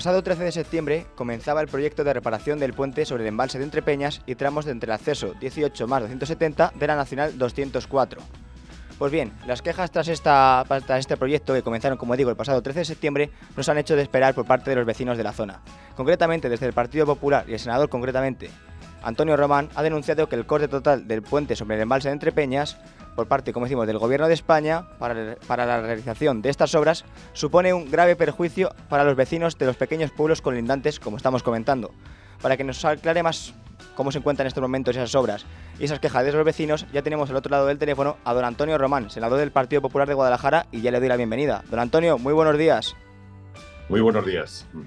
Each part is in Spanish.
pasado 13 de septiembre comenzaba el proyecto de reparación del puente sobre el embalse de Entrepeñas y tramos de entre el acceso 18 más 270 de la Nacional 204. Pues bien, las quejas tras, este proyecto, que comenzaron, como digo, el pasado 13 de septiembre, nos han hecho de esperar por parte de los vecinos de la zona. Concretamente, desde el Partido Popular y el senador, concretamente, Antonio Román, ha denunciado que el corte total del puente sobre el embalse de Entrepeñas por parte, como decimos, del Gobierno de España para, la realización de estas obras supone un grave perjuicio para los vecinos de los pequeños pueblos colindantes, como estamos comentando. Para que nos aclare más cómo se encuentran en estos momentos esas obras y esas quejas de los vecinos, ya tenemos al otro lado del teléfono a don Antonio Román, senador del Partido Popular de Guadalajara, y ya le doy la bienvenida. Don Antonio, muy buenos días. Muy buenos días. Mm.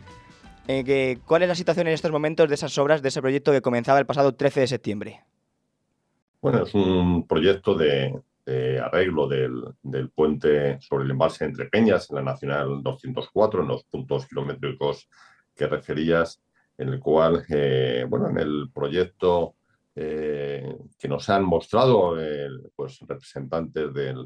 Eh, ¿Cuál es la situación en estos momentos de esas obras, de ese proyecto que comenzaba el pasado 13 de septiembre? Bueno, es un proyecto de, arreglo del, puente sobre el embalse Entre Peñas en la Nacional 204, en los puntos kilométricos que referías, en el cual, eh, bueno, en el proyecto eh, que nos han mostrado pues, representantes de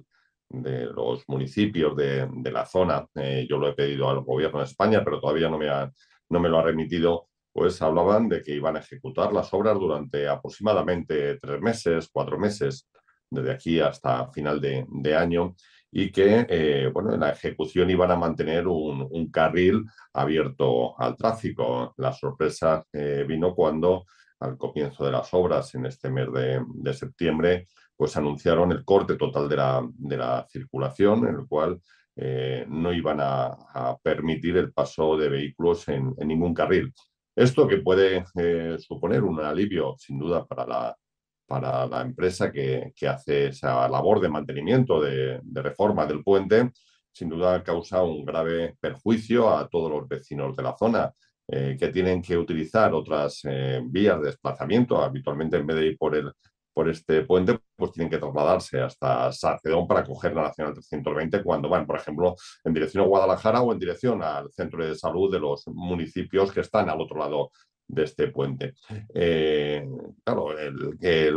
los municipios de, de la zona, eh, yo lo he pedido al gobierno de España, pero todavía no me, ha, no me lo ha remitido pues hablaban de que iban a ejecutar las obras durante aproximadamente tres meses, cuatro meses, desde aquí hasta final de, año, y que eh, bueno, en la ejecución iban a mantener un, carril abierto al tráfico. La sorpresa eh, vino cuando, al comienzo de las obras, en este mes de, septiembre, pues anunciaron el corte total de la, de la circulación, en el cual eh, no iban a, permitir el paso de vehículos en ningún carril. Esto que puede eh, suponer un alivio, sin duda, para la, para la empresa que, hace esa labor de mantenimiento, de, reforma del puente, sin duda causa un grave perjuicio a todos los vecinos de la zona, eh, que tienen que utilizar otras eh, vías de desplazamiento, habitualmente en vez de ir por el por este puente, pues tienen que trasladarse hasta Sarcedón para coger la Nacional 320 cuando van, por ejemplo, en dirección a Guadalajara o en dirección al centro de salud de los municipios que están al otro lado de este puente. Eh, claro,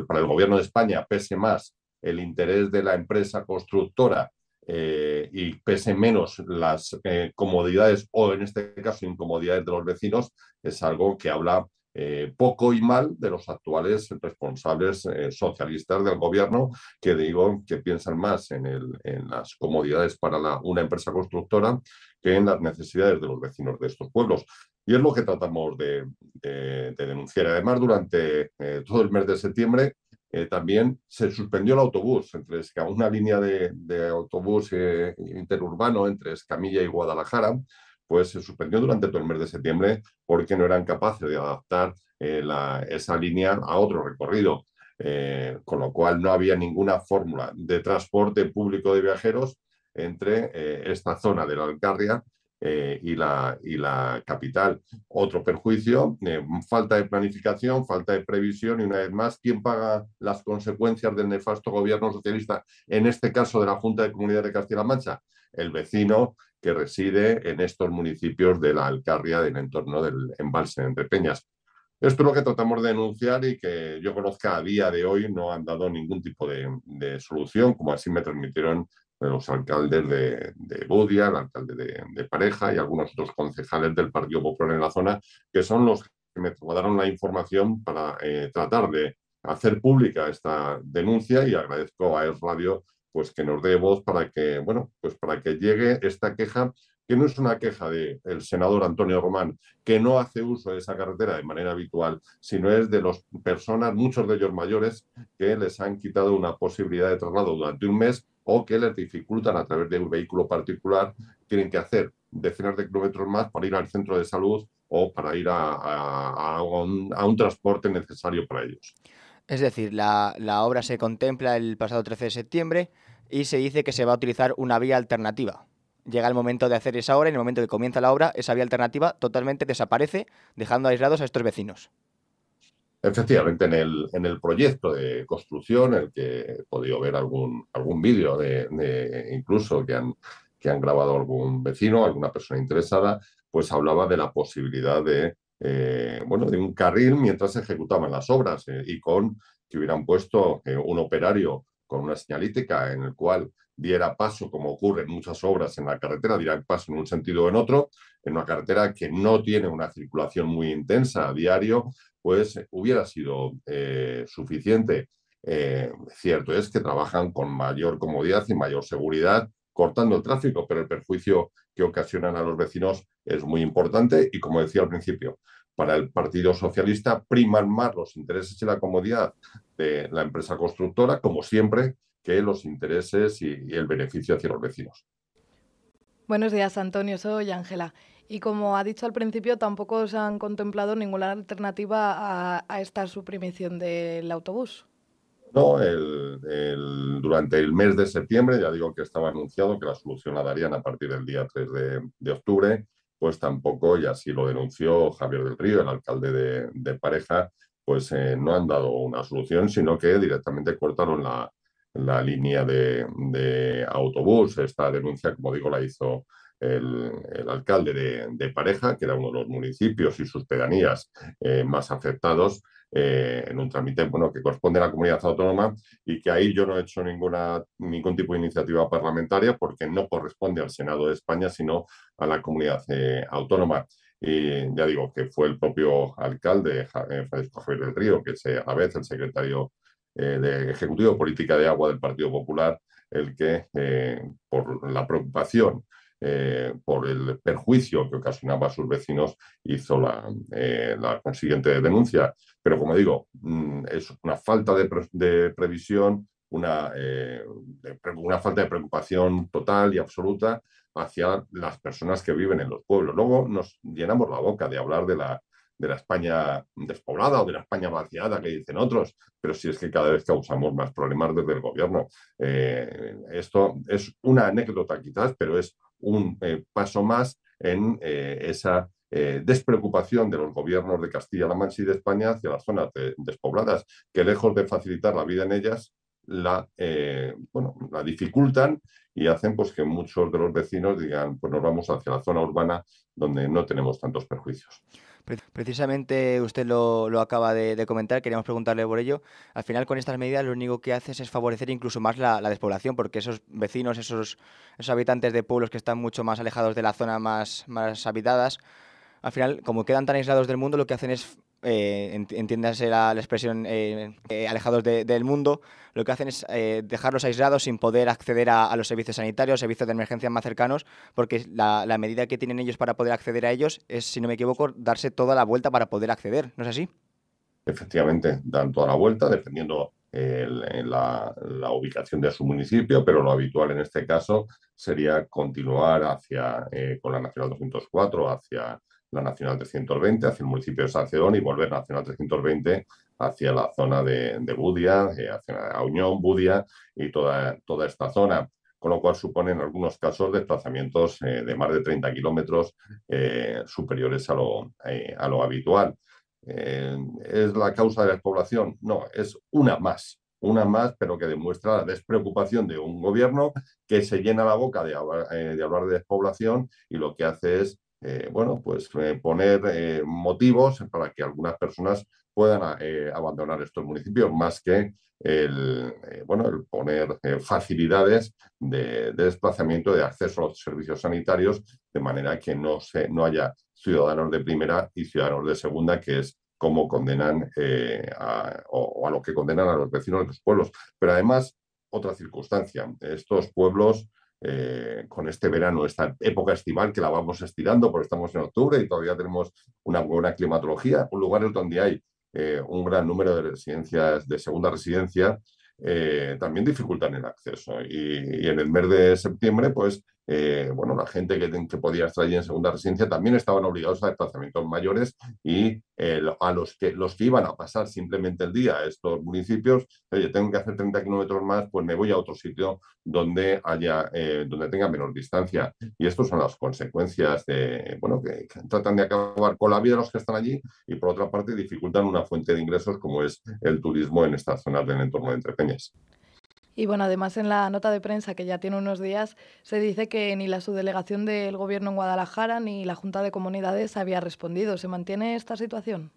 para el gobierno de España pese más el interés de la empresa constructora eh, y pese menos las eh, comodidades o en este caso incomodidades de los vecinos, es algo que habla eh, poco y mal de los actuales responsables eh, socialistas del gobierno, que digo que piensan más en, las comodidades para una empresa constructora que en las necesidades de los vecinos de estos pueblos. Y es lo que tratamos de, denunciar. Además, durante eh, todo el mes de septiembre también se suspendió el autobús, entre una línea de, autobús interurbano entre Escamilla y Guadalajara, pues se suspendió durante todo el mes de septiembre porque no eran capaces de adaptar eh, esa línea a otro recorrido. Eh, con lo cual no había ninguna fórmula de transporte público de viajeros entre eh, esta zona de la Alcarria y, la, y la capital. Otro perjuicio, falta de planificación, falta de previsión y una vez más, ¿quién paga las consecuencias del nefasto gobierno socialista? En este caso de la Junta de Comunidad de Castilla-La Mancha, el vecino que reside en estos municipios de la Alcarria, del entorno del embalse de Entre Peñas. Esto es lo que tratamos de denunciar y que yo conozca a día de hoy no han dado ningún tipo de, solución, como así me transmitieron los alcaldes de, Bodia, el alcalde de, Pareja y algunos otros concejales del Partido Popular en la zona, que son los que me daron la información para eh, tratar de hacer pública esta denuncia y agradezco a Es Radio pues que nos dé voz para que, bueno, pues para que llegue esta queja, que no es una queja del senador Antonio Román, que no hace uso de esa carretera de manera habitual, sino es de las personas, muchos de ellos mayores, que les han quitado una posibilidad de traslado durante un mes o que les dificultan a través de un vehículo particular, tienen que hacer decenas de kilómetros más para ir al centro de salud o para ir a, a un transporte necesario para ellos. Es decir, la, obra se contempla el pasado 13 de septiembre y se dice que se va a utilizar una vía alternativa llega el momento de hacer esa obra y en el momento que comienza la obra, esa vía alternativa totalmente desaparece, dejando aislados a estos vecinos. Efectivamente, en el, proyecto de construcción, el que he podido ver algún, algún vídeo de, incluso que han, que han grabado algún vecino, alguna persona interesada, pues hablaba de la posibilidad de eh, bueno, de un carril mientras se ejecutaban las obras eh, y con que hubieran puesto eh, un operario con una señalítica en el cual diera paso, como ocurre en muchas obras en la carretera, diera paso en un sentido o en otro, en una carretera que no tiene una circulación muy intensa a diario, pues hubiera sido suficiente. cierto es que trabajan con mayor comodidad y mayor seguridad cortando el tráfico, pero el perjuicio que ocasionan a los vecinos es muy importante y, como decía al principio, para el Partido Socialista priman más los intereses y la comodidad de la empresa constructora, como siempre, que los intereses y, el beneficio hacia los vecinos. Buenos días, Antonio. Soy Ángela. Y como ha dicho al principio, tampoco se han contemplado ninguna alternativa a, a esta suprimición del autobús. No, el, durante el mes de septiembre, ya digo que estaba anunciado que la solución la darían a partir del día 3 de, octubre, pues tampoco, y así lo denunció Javier del Río, el alcalde de, Pareja, pues eh, no han dado una solución, sino que directamente cortaron la, línea de, autobús. Esta denuncia, como digo, la hizo el, el alcalde de, de, Pareja, que era uno de los municipios y sus pedanías eh, más afectados, eh, en un trámite bueno, que corresponde a la comunidad autónoma y que ahí yo no he hecho ninguna, ningún tipo de iniciativa parlamentaria porque no corresponde al Senado de España, sino a la comunidad eh, autónoma. Y ya digo que fue el propio alcalde, eh, Francisco Javier del Río, que es a la vez el secretario de Ejecutivo Política de Agua del Partido Popular, el que, por la preocupación eh, por el perjuicio que ocasionaba a sus vecinos, hizo la, eh, consiguiente denuncia. Pero como digo, mm, es una falta de, previsión, una, eh, una falta de preocupación total y absoluta hacia las personas que viven en los pueblos. Luego nos llenamos la boca de hablar de la, de la España despoblada o de la España vaciada que dicen otros, pero si es que cada vez causamos más problemas desde el gobierno. esto es una anécdota quizás, pero es un eh, paso más en eh, esa eh, despreocupación de los gobiernos de Castilla-La Mancha y de España hacia las zonas despobladas, que lejos de facilitar la vida en ellas, la, la dificultan y hacen pues, que muchos de los vecinos digan, pues nos vamos hacia la zona urbana donde no tenemos tantos perjuicios. Precisamente usted lo, acaba de, comentar, queríamos preguntarle por ello. Al final, con estas medidas, lo único que hace es favorecer incluso más la, despoblación, porque esos vecinos, esos, esos, habitantes de pueblos que están mucho más alejados de la zona más, más habitadas, al final, como quedan tan aislados del mundo, lo que hacen es eh, entiéndase la, expresión eh, eh, alejados del mundo, lo que hacen es dejarlos aislados sin poder acceder a, los servicios sanitarios, servicios de emergencia más cercanos, porque la, medida que tienen ellos para poder acceder a ellos es, si no me equivoco, darse toda la vuelta para poder acceder, ¿no es así? Efectivamente, dan toda la vuelta dependiendo la, ubicación de su municipio, pero lo habitual en este caso sería continuar hacia, con la Nacional 204, hacia la Nacional 320 hacia el municipio de Salcedón y volver Nacional 320 hacia la zona de, Budia, eh, hacia Uñón, Budia y toda, toda esta zona, con lo cual supone en algunos casos desplazamientos eh, de más de 30 kilómetros eh, superiores a lo, a lo habitual. ¿Es la causa de la despoblación? No, es una más, una más, pero que demuestra la despreocupación de un gobierno que se llena la boca de hablar de despoblación y lo que hace es eh, bueno, pues poner eh, motivos para que algunas personas puedan eh, abandonar estos municipios, más que el, bueno, el poner facilidades de, desplazamiento, de acceso a los servicios sanitarios, de manera que no, se, no haya ciudadanos de primera y ciudadanos de segunda, que es como condenan o, a lo que condenan a los vecinos de los pueblos. Pero además, otra circunstancia, estos pueblos eh, con este verano, esta época estival que la vamos estirando, porque estamos en octubre y todavía tenemos una buena climatología, un lugar donde hay eh, un gran número de residencias, de segunda residencia, eh, también dificultan el acceso. y, en el mes de septiembre, pues eh, bueno, la gente que, podía estar allí en segunda residencia también estaban obligados a desplazamientos mayores y a los que, los que iban a pasar simplemente el día a estos municipios, oye, tengo que hacer 30 kilómetros más, pues me voy a otro sitio donde haya, eh, donde tenga menor distancia. Y estas son las consecuencias de, bueno, que, que, tratan de acabar con la vida de los que están allí y por otra parte dificultan una fuente de ingresos como es el turismo en estas zonas del entorno de Entrepeñas. Y bueno, además en la nota de prensa que ya tiene unos días se dice que ni la subdelegación del Gobierno en Guadalajara ni la Junta de Comunidades había respondido. ¿Se mantiene esta situación?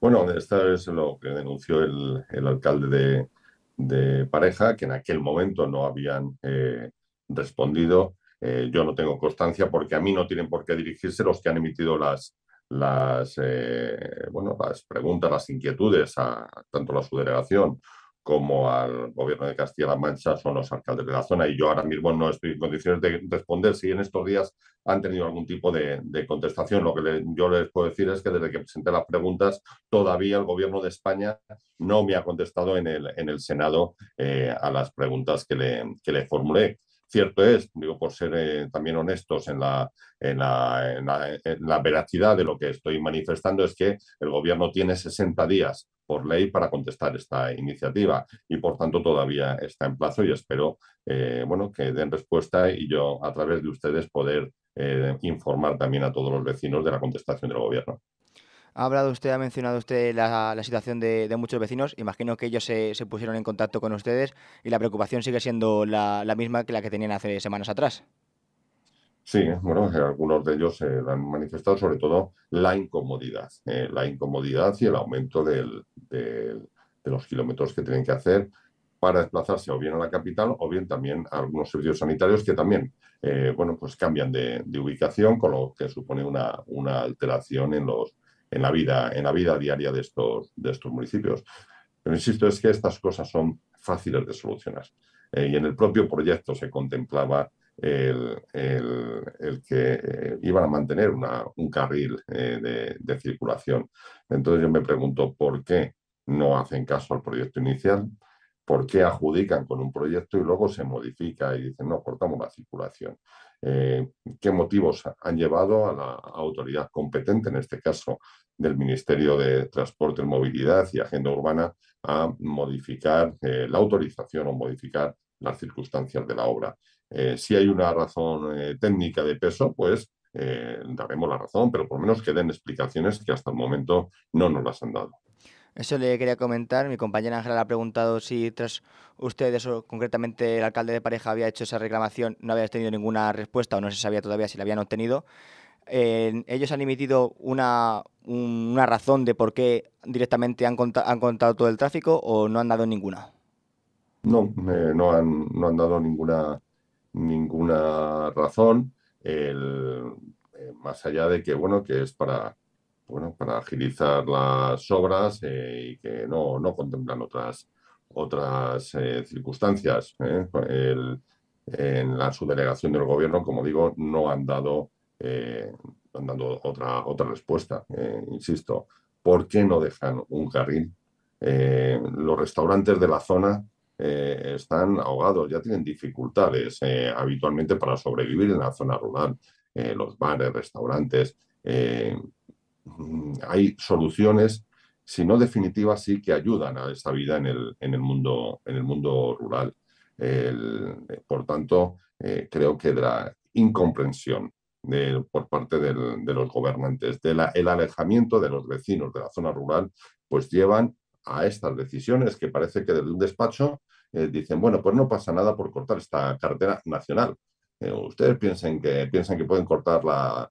Bueno, esto es lo que denunció el, alcalde de, Pareja, que en aquel momento no habían eh, respondido. Eh, yo no tengo constancia porque a mí no tienen por qué dirigirse los que han emitido las, las, eh, bueno, las preguntas, las inquietudes a tanto la subdelegación como al gobierno de Castilla-La Mancha son los alcaldes de la zona. Y yo ahora mismo no estoy en condiciones de responder si en estos días han tenido algún tipo de, contestación. Lo que yo les puedo decir es que desde que presenté las preguntas, todavía el gobierno de España no me ha contestado en el, Senado eh, a las preguntas que le, formulé. Cierto es, digo, por ser eh, también honestos en en la, en la veracidad de lo que estoy manifestando, es que el gobierno tiene 60 días por ley para contestar esta iniciativa y por tanto todavía está en plazo y espero eh, bueno, que den respuesta y yo a través de ustedes poder eh, informar también a todos los vecinos de la contestación del gobierno. Ha hablado usted, ha mencionado usted la, situación de, muchos vecinos. Imagino que ellos se, pusieron en contacto con ustedes y la preocupación sigue siendo la misma que la que tenían hace semanas atrás. Sí, bueno, eh, algunos de ellos se eh, han manifestado sobre todo la incomodidad, eh, la incomodidad y el aumento de los kilómetros que tienen que hacer para desplazarse o bien a la capital o bien también a algunos servicios sanitarios que también, bueno, pues cambian de, ubicación, con lo que supone una, una alteración en, los, en, la vida, en la vida diaria de estos, de estos municipios. Pero insisto, es que estas cosas son fáciles de solucionar. y en el propio proyecto se contemplaba el, que eh, iban a mantener un carril eh, de, circulación. Entonces yo me pregunto por qué no hacen caso al proyecto inicial, por qué adjudican con un proyecto y luego se modifica y dicen, no, cortamos la circulación. Eh, ¿Qué motivos han llevado a la autoridad competente, en este caso del Ministerio de Transporte, Movilidad y Agenda Urbana, a modificar la autorización o modificar las circunstancias de la obra. Eh, si hay una razón eh, técnica de peso, pues eh, daremos la razón, pero por lo menos que den explicaciones que hasta el momento no nos las han dado. Eso le quería comentar. Mi compañera Ángela ha preguntado si tras ustedes, o concretamente el alcalde de Pareja, había hecho esa reclamación, no había tenido ninguna respuesta o no se sabía todavía si la habían obtenido. ellos han emitido una, una, razón de por qué directamente han, contado todo el tráfico o no han dado ninguna. No, no, han, no han dado ninguna ninguna razón, el, eh, más allá de que, bueno, que es para, bueno, para agilizar las obras eh, y que no, no contemplan otras, otras eh, circunstancias. El, en la subdelegación del gobierno, como digo, no han dado, han dado otra, otra respuesta, insisto. ¿Por qué no dejan un carril? los restaurantes de la zona eh, están ahogados, ya tienen dificultades eh, habitualmente para sobrevivir en la zona rural, eh, los bares, restaurantes. Mm, hay soluciones, si no definitivas, sí que ayudan a esa vida en el, mundo, en el mundo rural. por tanto, creo que la incomprensión por parte de los gobernantes, la el alejamiento de los vecinos de la zona rural, pues llevan a estas decisiones que parece que desde un despacho eh, dicen, bueno, pues no pasa nada por cortar esta carretera nacional. Eh, ustedes piensen que, piensan que pueden cortar la,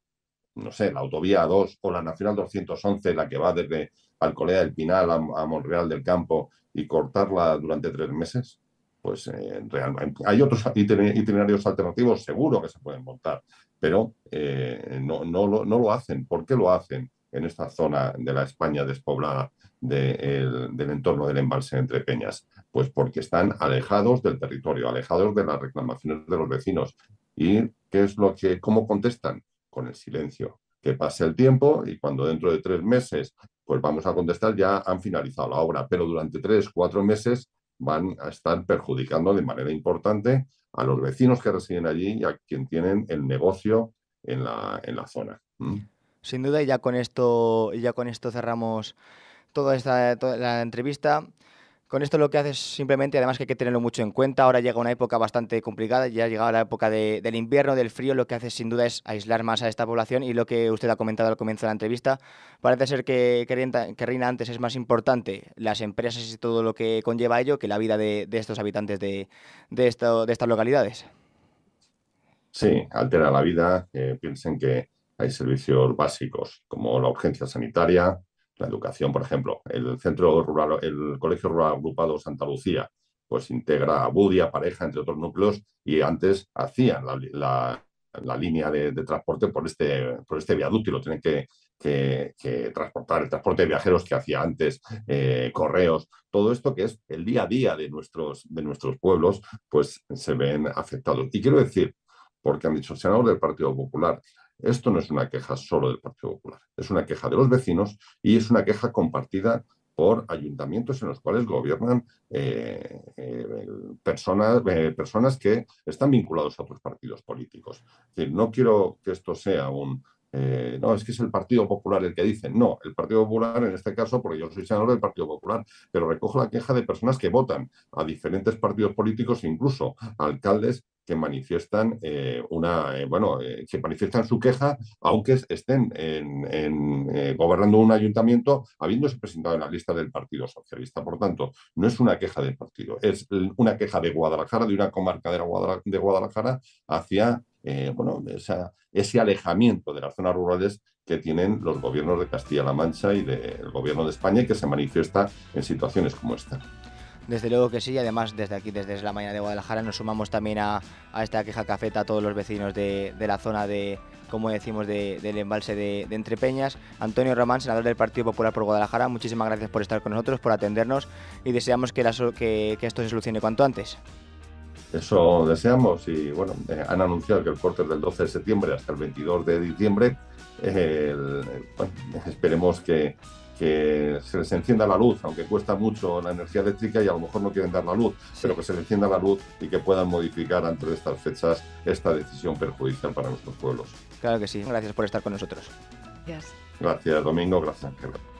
no sé, la autovía 2 o la Nacional 211, la que va desde Alcolea del Pinal a, Monreal del Campo y cortarla durante tres meses. Pues eh, realmente hay otros itinerarios alternativos seguro que se pueden montar, pero no, no, lo, no lo hacen. ¿Por qué lo hacen en esta zona de la España despoblada? del entorno del embalse entre Peñas? Pues porque están alejados del territorio, alejados de las reclamaciones de los vecinos. ¿Y qué es lo que, cómo contestan? Con el silencio. Que pase el tiempo y cuando dentro de tres meses, pues vamos a contestar, ya han finalizado la obra, pero durante tres, cuatro meses van a estar perjudicando de manera importante a los vecinos que residen allí y a quien tienen el negocio en la, en la zona. ¿Mm? Sin duda, y ya con esto, ya con esto cerramos toda esta la entrevista. Con esto lo que es simplemente, además que hay que tenerlo mucho en cuenta, ahora llega una época bastante complicada, ya ha llegado la época del invierno, del frío, lo que hace sin duda es aislar más a esta población y lo que usted ha comentado al comienzo de la entrevista, parece ser que, que, reina, antes es más importante las empresas y todo lo que conlleva ello que la vida de, estos habitantes de, estas localidades. Sí, altera la vida, piensen que hay servicios básicos como la urgencia sanitaria, la educación, por ejemplo, el centro rural, el Colegio Rural Agrupado Santa Lucía, pues integra a Budia, Pareja, entre otros núcleos, y antes hacían la, línea de, transporte por este, por este viaducto y lo tienen que, que, transportar, el transporte de viajeros que hacía antes, eh, correos, todo esto que es el día a día de nuestros, de nuestros pueblos, pues se ven afectados. Y quiero decir, porque han dicho senador del Partido Popular, esto no es una queja solo del Partido Popular, es una queja de los vecinos y es una queja compartida por ayuntamientos en los cuales gobiernan eh, eh, personas, eh, personas que están vinculados a otros partidos políticos. decir, no quiero que esto sea un, eh, no, es que es el Partido Popular el que dice, no, el Partido Popular en este caso, porque yo soy senador del Partido Popular, pero recojo la queja de personas que votan a diferentes partidos políticos, incluso alcaldes que manifiestan eh, una eh, bueno que manifiestan su queja aunque estén gobernando un ayuntamiento habiéndose presentado en la lista del Partido Socialista por tanto no es una queja del partido es una queja de Guadalajara de una comarca de Guadalajara hacia eh, bueno, ese alejamiento de las zonas rurales que tienen los gobiernos de Castilla-La Mancha y del gobierno de España y que se manifiesta en situaciones como esta. Desde luego que sí, además desde aquí, desde la mañana de Guadalajara, nos sumamos también a, esta queja cafeta a todos los vecinos de, la zona de, como decimos, del embalse de, Entrepeñas. Antonio Román, senador del Partido Popular por Guadalajara, muchísimas gracias por estar con nosotros, por atendernos y deseamos que esto se solucione cuanto antes. Eso deseamos y bueno, eh, han anunciado que el corte es del 12 de septiembre hasta el 22 de diciembre. esperemos que, se les encienda la luz, aunque cuesta mucho la energía eléctrica y a lo mejor no quieren dar la luz, pero que se les encienda la luz y que puedan modificar antes de estas fechas esta decisión perjudicial para nuestros pueblos. Claro que sí, gracias por estar con nosotros. Gracias. Gracias, Domingo, gracias, Ángel.